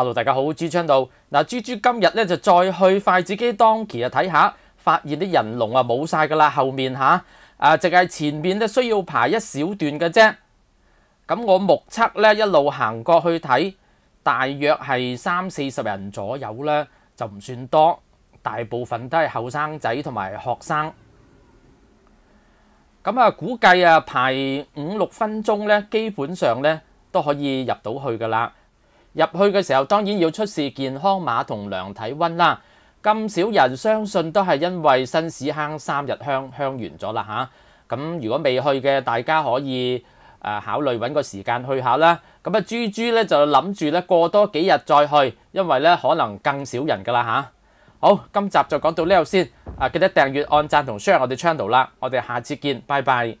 hello，大家好，朱昌道嗱，猪猪今日咧就再去筷子机当期啊睇下，发现啲人龙啊冇晒噶啦，后面吓，啊，净系前面咧需要排一小段嘅啫。咁我目测咧一路行过去睇，大约系三四十人左右咧，就唔算多，大部分都系后生仔同埋学生。咁啊，估计啊排五六分钟咧，基本上咧都可以入到去噶啦。入去嘅時候當然要出示健康碼同量體温啦。咁少人相信都係因為新市坑三日香香完咗啦嚇。咁如果未去嘅大家可以誒考慮揾個時間去下啦。咁啊豬豬咧就諗住咧過多幾日再去，因為咧可能更少人噶啦嚇。好，今集就講到呢度先。啊，記得訂閱、按讚同 share 我哋 channel 啦。我哋下次見，拜拜。